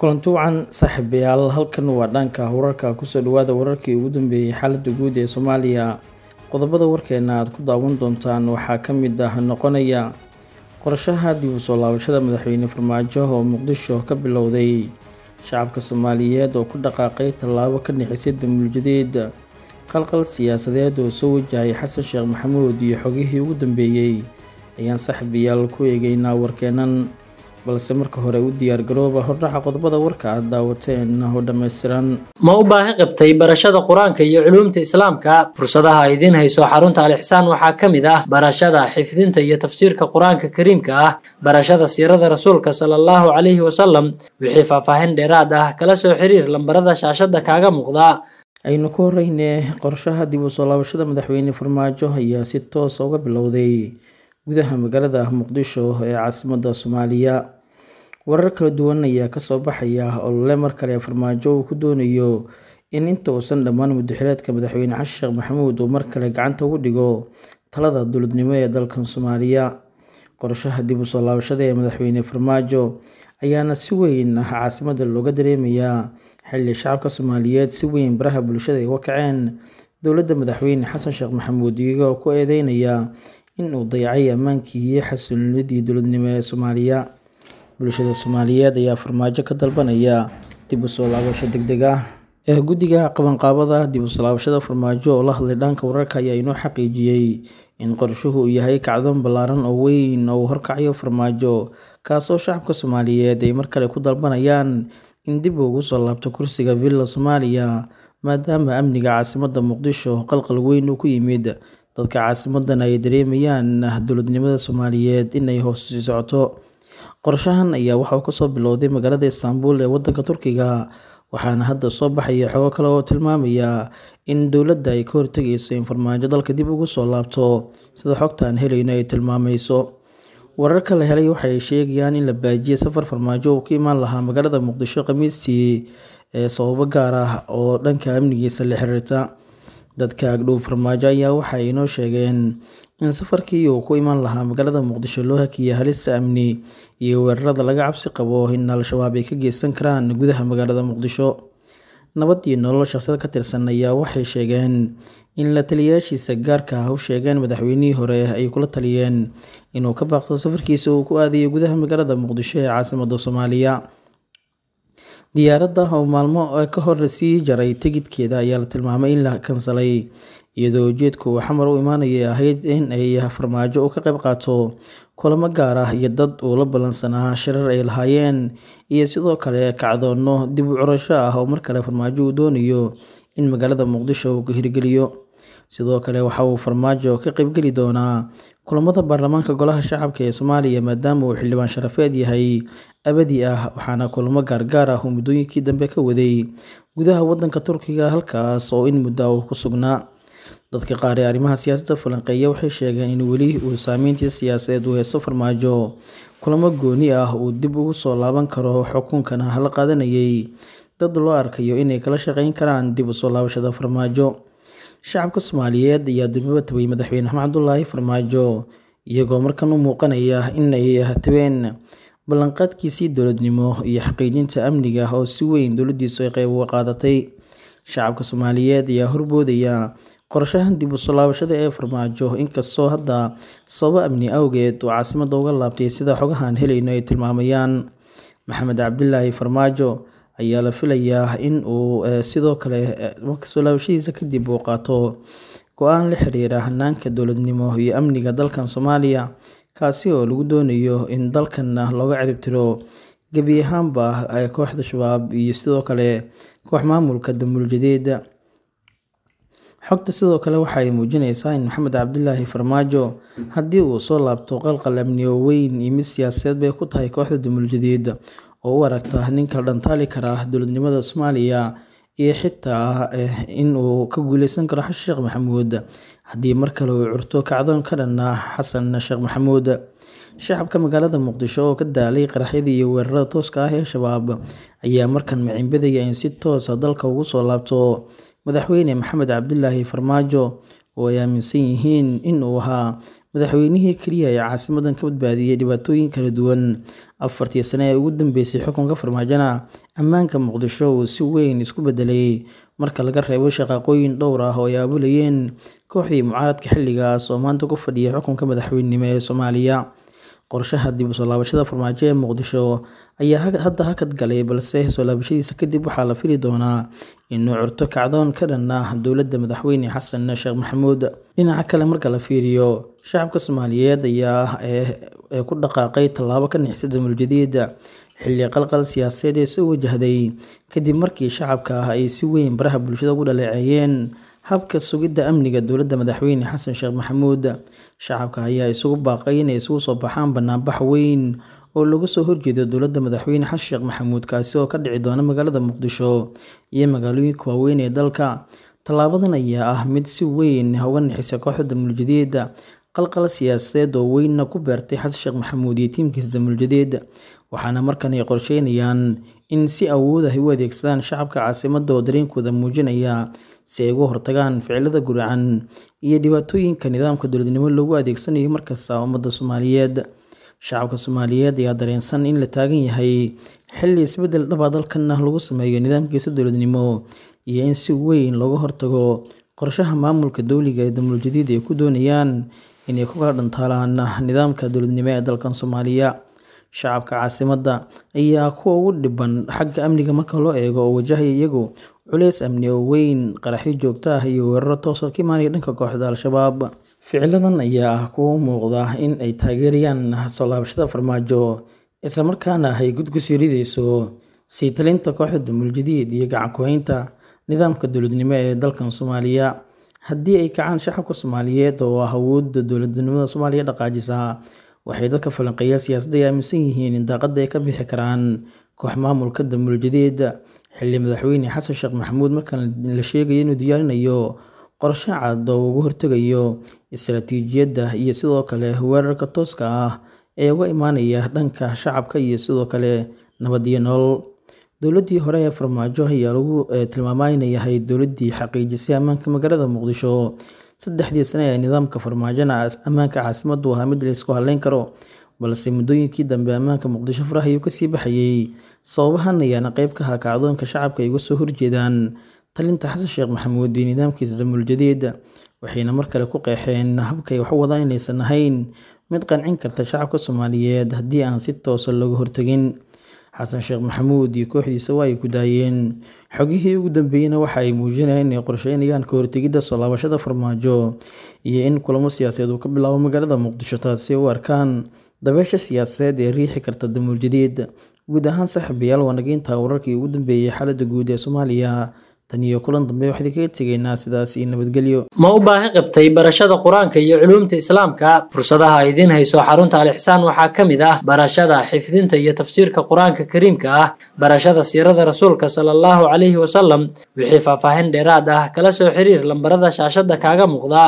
kulanti wacan saaxiibayaal halkan waa dhanka wararka kusoo dhawaada wararkii ugu dambeeyey xaaladda guud ee soomaaliya qodobada warkeenna aad ku daawan doontaan waxaa ka mid ah noqonaya qorshaha dib u soo laabashada madaxweyne farmaajo oo muqdisho ka bilowday shacabka soomaaliyeed oo ku dhaqaaqay tallaabo ka dhixisay muljadeed qalqal siyaasadeed oo soo wajahay xasan sheekh maxamuud iyo xogihii ugu dambeeyey ayaan saaxiibayaal ku eegaynaa warkeennan balse marka hore u diyaar garooba ah hordhaxa qodobada warka aad daawateen oo dhammaystiran ma u baahi qabtay barashada qur-aanka iyo culuumta islaamka fursadaha idiin hayso xarunta alixsaan waxaa ka mid ah barashada xifdinta iyo tafsiirka qur-aanka kariimka ah barashada siirada rasuulka sala allahu calayhi wasalam wixii faahfaahin dheeraad ah kala soo xiriir lambarada shaashada kaaga muuqda aynu ku horeyne qorshaha dib u soo laabashada madaxweyne farmaajo ayaa si toosa ah uga bilowday gudaha magaalada muqdisho ee caasimada soomaaliya warar kala duwan ayaa kasoo baxaya olole mar kale farmaajo uu ku doonayo in inta uusan dhammaan mudaxileedka madaxweyne xasan sheekh maxamuud uu mar kale gacanta ugu dhigo talada dowladnimo ee dalkan soomaaliya qorshaha dib u soo laabashada ee madaxweyne farmaajo ayaana si weyn ah caasimada looga dareemayaa xilli shacabka soomaaliyeed si weyn baraha bulshada ay uga kaceen dowladda madaxweyne xasan sheekh maxamuud iyagoo ku eedeynaya in uu dayacay ammaankii iyo xasiloonidii dowladnimo ee soomaaliya bulshada soomaaliyeed ayaa farmaajo ka dalbanaya dib u soo laabasho degdeg ah ee guddiga qabanqaabada dib usoo laabashada farmaajo oo la hadlay dhanka wararka ayaa inoo xaqiijiyey in qorshuhu uu yahay kacdoon ballaaran oo weyn oo uu horkacayo farmaajo kaasoo shacabka soomaaliyeed ay mar kale ku dalbanayaan in dib ugu soo laabto kursiga villa soomaaliya maadaama amniga caasimada muqdisho qalqal weyn uu ku yimid dadka caasimadan ay dareemayaan dowladnimada soomaaliyeed inay hoos sii socoto Qorshahan ayaa waxa kasoo bilowday magaalada Istanbul ee wadanka Turkiga, waxaana hadda soo baxaya xogo kale oo tilmaamaya in dowladda ay ka hortegayso in farmaajo dalka dib ugu soo laabto, sida xogta aan helayno ay tilmaamayso. Wararka la helay waxa sheegayaan in la baajiyay safar farmaajo uu ka imaan lahaa magaalada Muqdisho Khamiistii sababo gaar ah oo dhanka amnigiisa la xiriirta. Dadka agdhow farmaajo ayaa waxa ay inoo sheegeen in safarkii uu ku iman lahaa magaalada muqdisho loo hakiyay halista amni iyo weerarada laga cabsi qabo in al-shabaab ay ka geysan karaan gudaha magaalada muqdisho nabad iyo nolol shaqsiyad ka tirsan ayaa waxay sheegeen in la taliyayaashiisa gaarka ah u sheegeen madaxweynihii hore ay kula taliyeen inuu ka baaqto safarkiisa uu ku aadayo gudaha magaalada muqdisho ee caasimadda soomaaliya diyaaradda oo maalmo ka hor sii jaray tigidhkeeda ayaa la tilmaamay in la kansalay iyadoo ujeedku xamar u imaanaya ahayd in ay farmaajo ka qayb qaato kulamo gaar ah iyo dad uu la ballansanaa shirar ay lahaayeen iyo sidoo kale kacdoonno dib u curasho ah oo mar kale farmaajo uu doonayo in magaalada muqdisho uu hirgeliyo sidoo kale waxa uu farmaajo ka qaybgeli doonaa kulamada baarlamaanka golaha shacabka ee soomaaliya maadaama uu xildhibaan sharafeed yahay abadi ah waxaana kulamo gaargaar ah uu muddooyinkii dambe ka waday gudaha waddanka turkiga halkaas oo in muddo uu ku sugnaa dadka qaar ee arrimaha siyaasadda falanqeeya waxay sheegeen in weli uu saameyntii siyaasadeed u heysto farmaajo kulamo gooni ah uu dib ugu soo laaban karo xukunkana hala qaadanayay dad loo arkayo inay kala shaqayn karaan dib u soo laabashada farmaajo shacabka soomaaliyeed ayaa durmaba tabay madaxweyne axmed cabdulaahi farmaajo iyagoo markan u muuqanaya in ay hatabeen ballanqaadkiisii dowladnimo iyo xaqiijinta amniga oo si weyn dowladiisu ay qeyb uga qaadatay shacabka soomaaliyeed ayaa horboodaya qorshahan dib usolaabashada ee farmaajo inkastoo hadda sababo amni awgeed oo caasimada uga laabtay sida xogahaan helayno ay tilmaamayaan maxamed cabdilaahi farmaajo ayaa la filayaa in uu eh, sidoo kale eh, soo laabashadiisa kadib uu qaato go-aan la xiriira hanaanka dowladnimo iyo amniga dalkan soomaaliya kaasi oo lagu doonayo in dalkanna looga ciribtiro gebi ahaanba eh, kooxda shabaab iyo sidoo kale koox maamulka dambuuljadeeda xogta sidoo kale waxa ay muujineysaa in maxamed cabdilaahi farmaajo haddii uu soo laabto qalqal amniyo weyn iyo mid siyaasadeed bay ku tahay kooxda dambuuljadeeda oo u aragta ninka dhantaali kara ah dowladnimada soomaaliya iyo xitaa eh, inuu ka guuleysan karo sheekh maxamuud haddii mar kale uu curto kacdoon ka dhanna xasan sheekh maxamuud shacabka magaalada muqdisho oo ka daalay qaraxyadii iyo weerarada tooska ah ee shabaab ayaa markan macimbadaya in si toosa ah dalka ugu soo laabto madaxweyne maxamed cabdilaahi farmaajo oo ay aaminsan yihiin inuu ahaa madaxweynihii keliya ayaa caasimadan ka badbaadiyey dhibaatooyin kala duwan afartii sane ee ugu dambeysay xukunka farmaajana ammaanka muqdisho uu si weyn isku bedelay marka laga reebo shaqaaqooyin dhowr ah oo ay abulayeen kooxdii mucaaradka xilligaas oo maanta ku fadhiya xukunka madaxweynenimo ee soomaaliya qorshaha dib usoo laabashada farmaajo ee muqdisho ayaa hadda hakad galay balse soo laabashadiisa kadib waxaa la fili doonaa inuu curto kacdoon ka dhan dowladda madaxweyne xasan sheekh maxamuud dhinaca kale marka la fiiriyo shacabka soomaaliyeed ayaa ee eh, eh, ku dhaqaaqay tallaabo ka nixisa dowladjadiida xilli qalqal siyaasadeed ee soo wajahday kadib markii shacabka ah ay si weyn baraha bulshada ugu dhaleeceeyeen habka sugidda amniga dowladda madaxweyne xasan sheekh maxamuud shacabka ayaa isugu baaqay inay isugu soo baxaan banaanbax weyn oo lagu soo horjeedo dowladda madaxweyne xasan sheekh maxamuud kaasi oo ka dhici doona magaalada muqdisho iyo magaalooyinka waaweyn ee dalka tallaabadan ayaa ah mid si weyn uga nixisa kooxda muuljadeeda qalqal siyaasadeed oo weynna ku beertay xasan sheekh maxamuud iyo tiimkiisa damuuljadeeda waxaana markan ay qorsheynayaan in si awood ah u adeegsadaan shacabka caasimada oo dareenkooda muujinaya si ay uga hortagaan ficilada guracan iyo dhibaatooyinka nidaamka dowladnimo loogu adeegsanayo markasta ummadda soomaaliyeed shacabka soomaaliyeed ayaa dareensan in la taagan yahay xilli isbedel dhabaa dalkan lagu sameeyo nidaamkiisa dowladnimo iyo in si weyn looga hortago qorshaha maamulka dowliga ee damuljadiid ay ku doonayaan inay ku kala dhantaalaan nidaamka dowladnimo ee dalkan soomaaliya shacabka caasimada ayaa kuwa ugu dhiban xagga amniga marka loo eego oo wajahaya iyagu culeys amni oo weyn qaraxyo joogto ah iyo weeraro toosoo ka imaanaya dhanka kooxda al-shabaab ficiladan ayaa ah kuwa muuqda in ay taageerayaan soo laabashada farmaajo islamarkaana ay gudgusi rideyso sii talinta kooxda dambuljadiid iyo gacankuheynta nidaamka dowladnimo ee dalkan soomaaliya haddii ay kacaan shacabka soomaaliyeed oo ah awoodda dowladnimada soomaaliya dhaqaajisaa waxay dadka falanqeeya siyaasadda ay aaminsan yihiin in daaqadda ay ka bixi karaan koox maamulka damuuljadeeda xilli madaxweyne xasan sheekh maxamuud markan la sheegayo inuu diyaarinayo qorshe cad oo ugu hortegayo istaraatiijiyadda iyo sidoo kale weerarka tooska ah ee uga imaanaya dhanka shacabka iyo sidoo kale nabad iyo nolol dowladii hore ee farmaajo ayaa lagu eh, tilmaamaa inay yahay dowladii xaqiijisay ammaanka magaalada muqdisho saddexdii sane ee nidaamka farmaajona ammaanka caasimadu ahaa mid laysku haleyn karo balse muddooyinkii dambe ammaanka muqdisho faraha ayuu kasii baxayey sababahan ayaana qeyb ka ahaa kacdoonka shacabka ay uga soo horjeedaan talinta xasan sheekh maxamuud iyo nidaamkiisa damuul waxayna mar kale ku qeexeen habkay wax wadaan inaysan ahayn mid qancin karta shacabka soomaaliyeed haddii aan si toosa ah looga hortegin xasan sheekh maxamuud iyo kooxdiisa waa ay ku daayeen xogihii ugu dambeeyeyna waxa ay muujinayeen inay qorsheynayaan ka hortegidda soo laabashada farmaajo iyo in kulamo siyaasadeed uu ka bilaabo magaalada muqdisho taasi u arkaan dabeesha siyaasadeed ee riixi karta damuuljadiid guud ahaan saaxiibayaal waa nageyntaa wararkii ugu dambeeyey xaaladda guud ee soomaaliya tan iyo kulan dambe waxaan idinkaga tegaynaa sidaas nabadgelyo ma u baahi qabtay barashada qur-aanka iyo culuumta islaamka fursadaha idiin hayso xarunta alixsaan waxaa ka mid ah barashada xifdinta iyo tafsiirka qur-aanka kariimka ah barashada siirada rasuulka sala allahu calayhi wasalam wixii faahfaahin dheeraad ah kala soo xiriir lambarada shaashada kaaga muuqda